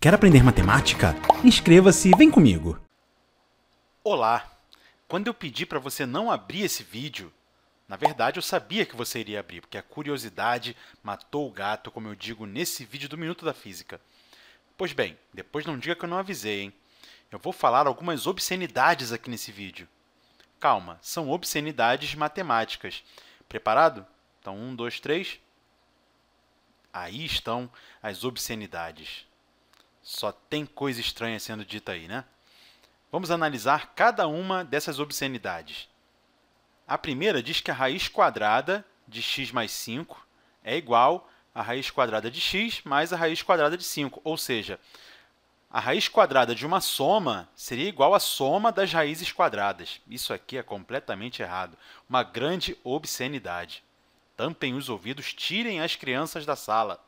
Quer aprender matemática? Inscreva-se e vem comigo! Olá! Quando eu pedi para você não abrir esse vídeo, na verdade eu sabia que você iria abrir, porque a curiosidade matou o gato, como eu digo nesse vídeo do Minuto da Física. Pois bem, depois não diga que eu não avisei, hein? Eu vou falar algumas obscenidades aqui nesse vídeo. Calma, são obscenidades matemáticas. Preparado? Então, um, dois, três. Aí estão as obscenidades. Só tem coisa estranha sendo dita aí, né? Vamos analisar cada uma dessas obscenidades. A primeira diz que a raiz quadrada de x mais 5 é igual à raiz quadrada de x mais a raiz quadrada de 5, ou seja, a raiz quadrada de uma soma seria igual à soma das raízes quadradas. Isso aqui é completamente errado, uma grande obscenidade. Tampem os ouvidos, tirem as crianças da sala.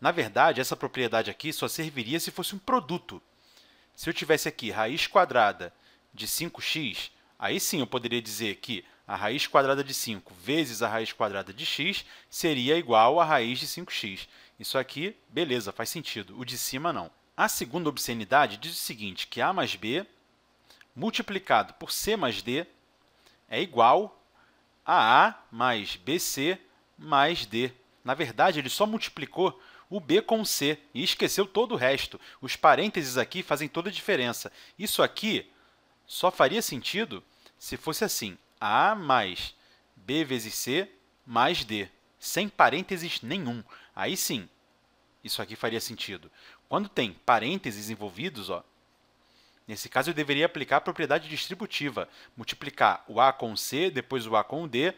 Na verdade, essa propriedade aqui só serviria se fosse um produto. Se eu tivesse aqui raiz quadrada de 5x, aí sim eu poderia dizer que a raiz quadrada de 5 vezes a raiz quadrada de x seria igual à raiz de 5x. Isso aqui, beleza, faz sentido. O de cima, não. A segunda obscenidade diz o seguinte, que a mais b multiplicado por c mais d é igual a a mais bc mais d. Na verdade, ele só multiplicou o B com C e esqueceu todo o resto. Os parênteses aqui fazem toda a diferença. Isso aqui só faria sentido se fosse assim: A mais B vezes C mais D, sem parênteses nenhum. Aí sim, isso aqui faria sentido. Quando tem parênteses envolvidos, ó, Nesse caso, eu deveria aplicar a propriedade distributiva, multiplicar o A com o C, depois o A com o D,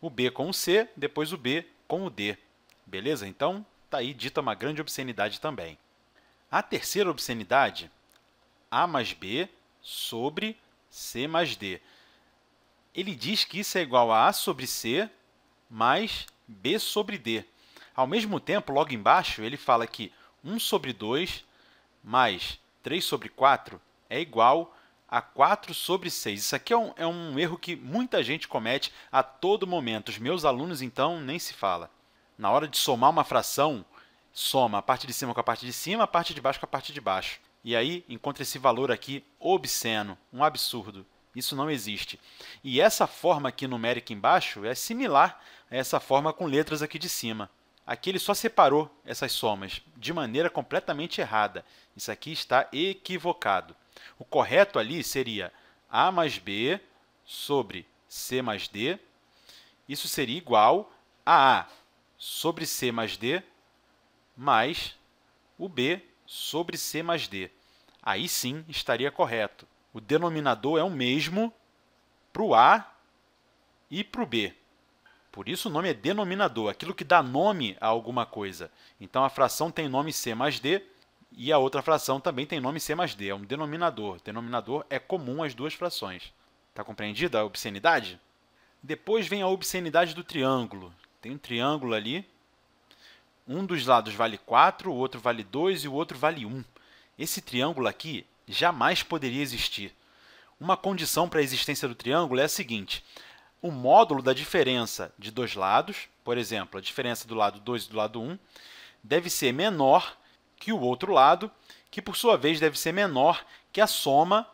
o B com o C, depois o B com o D. Beleza? Então, Está aí dita uma grande obscenidade também. A terceira obscenidade, A mais B sobre C mais D. Ele diz que isso é igual a A sobre C mais B sobre D. Ao mesmo tempo, logo embaixo, ele fala que 1 sobre 2 mais 3 sobre 4 é igual a 4 sobre 6. Isso aqui é um, é um, erro que muita gente comete a todo momento. Os meus alunos, então, nem se fala. Na hora de somar uma fração, soma a parte de cima com a parte de cima, a parte de baixo com a parte de baixo. E aí encontra esse valor aqui obsceno, um absurdo. Isso não existe. E essa forma aqui numérica embaixo é similar a essa forma com letras aqui de cima. Aqui ele só separou essas somas de maneira completamente errada. Isso aqui está equivocado. O correto ali seria A mais B sobre C mais D. Isso seria igual a A sobre C mais D mais o b sobre c mais d. Aí sim estaria correto. O denominador é o mesmo para o a e para o b. Por isso o nome é denominador, aquilo que dá nome a alguma coisa. Então a fração tem nome c mais d e a outra fração também tem nome c mais d, é um denominador. Denominador é comum às duas frações. Está compreendida a obscenidade? Depois vem a obscenidade do triângulo. Tem um triângulo ali um dos lados vale 4, o outro vale 2 e o outro vale 1. Esse triângulo aqui jamais poderia existir. Uma condição para a existência do triângulo é a seguinte: o módulo da diferença de dois lados, por exemplo, a diferença do lado 2 e do lado 1, deve ser menor que o outro lado, que por sua vez deve ser menor que a soma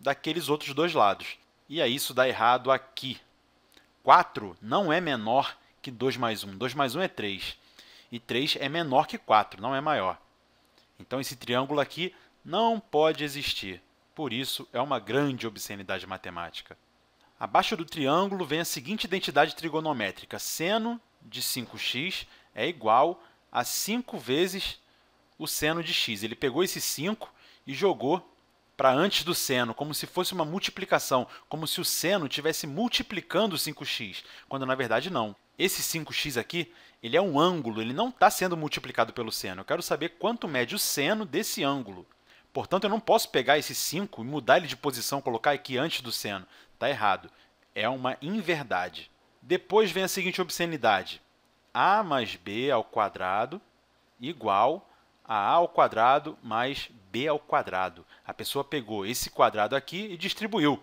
daqueles outros dois lados. E aí isso dá errado aqui. 4 não é menor que 2 mais 1. 2 mais 1 é 3 e 3 é menor que 4, não é maior. Então esse triângulo aqui não pode existir. Por isso é uma grande obscenidade matemática. Abaixo do triângulo vem a seguinte identidade trigonométrica: seno de 5x é igual a 5 vezes o seno de x. Ele pegou esse 5 e jogou para antes do seno, como se fosse uma multiplicação, como se o seno estivesse multiplicando 5x, quando na verdade não. Esse 5x aqui, ele é um ângulo, ele não está sendo multiplicado pelo seno. Eu quero saber quanto mede o seno desse ângulo. Portanto, eu não posso pegar esse 5 e mudar ele de posição, colocar aqui antes do seno. Está errado. É uma inverdade. Depois vem a seguinte obscenidade. a mais b ao quadrado igual a ao quadrado mais b ao quadrado. A pessoa pegou esse quadrado aqui e distribuiu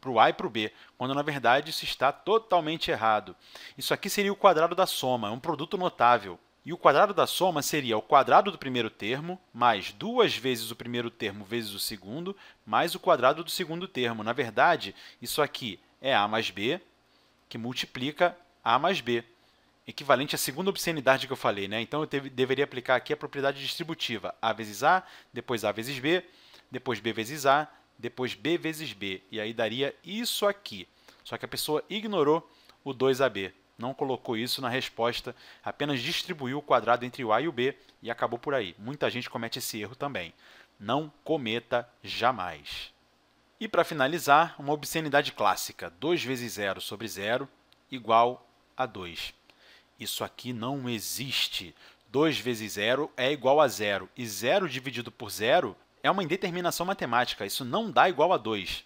para o a e para o b, quando na verdade isso está totalmente errado. Isso aqui seria o quadrado da soma, é um produto notável. E o quadrado da soma seria o quadrado do primeiro termo, mais duas vezes o primeiro termo vezes o segundo, mais o quadrado do segundo termo. Na verdade, isso aqui é a mais b, que multiplica a mais b equivalente à segunda obscenidade que eu falei, né? Então eu teve, deveria aplicar aqui a propriedade distributiva A vezes A, depois A vezes B, depois B vezes A, depois B vezes B. E aí daria isso aqui. Só que a pessoa ignorou o 2AB, não colocou isso na resposta, apenas distribuiu o quadrado entre o A e o B e acabou por aí. Muita gente comete esse erro também. Não cometa jamais. E para finalizar, uma obscenidade clássica: 2 vezes 0 sobre 0 igual a 2. Isso aqui não existe. 2 vezes 0 é igual a 0, e 0 dividido por 0 é uma indeterminação matemática, isso não dá igual a 2.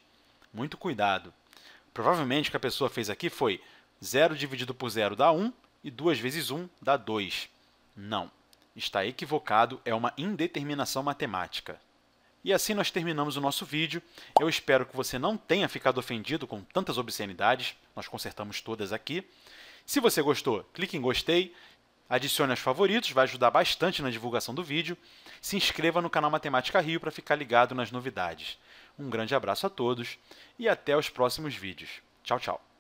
Muito cuidado. Provavelmente o que a pessoa fez aqui foi 0 dividido por 0 dá 1 e 2 vezes 1 dá 2. Não, está equivocado, é uma indeterminação matemática. E assim nós terminamos o nosso vídeo. Eu espero que você não tenha ficado ofendido com tantas obscenidades, nós consertamos todas aqui. Se você gostou, clique em gostei, adicione aos favoritos, vai ajudar bastante na divulgação do vídeo. Se inscreva no canal Matemática Rio para ficar ligado nas novidades. Um grande abraço a todos e até os próximos vídeos. Tchau, tchau.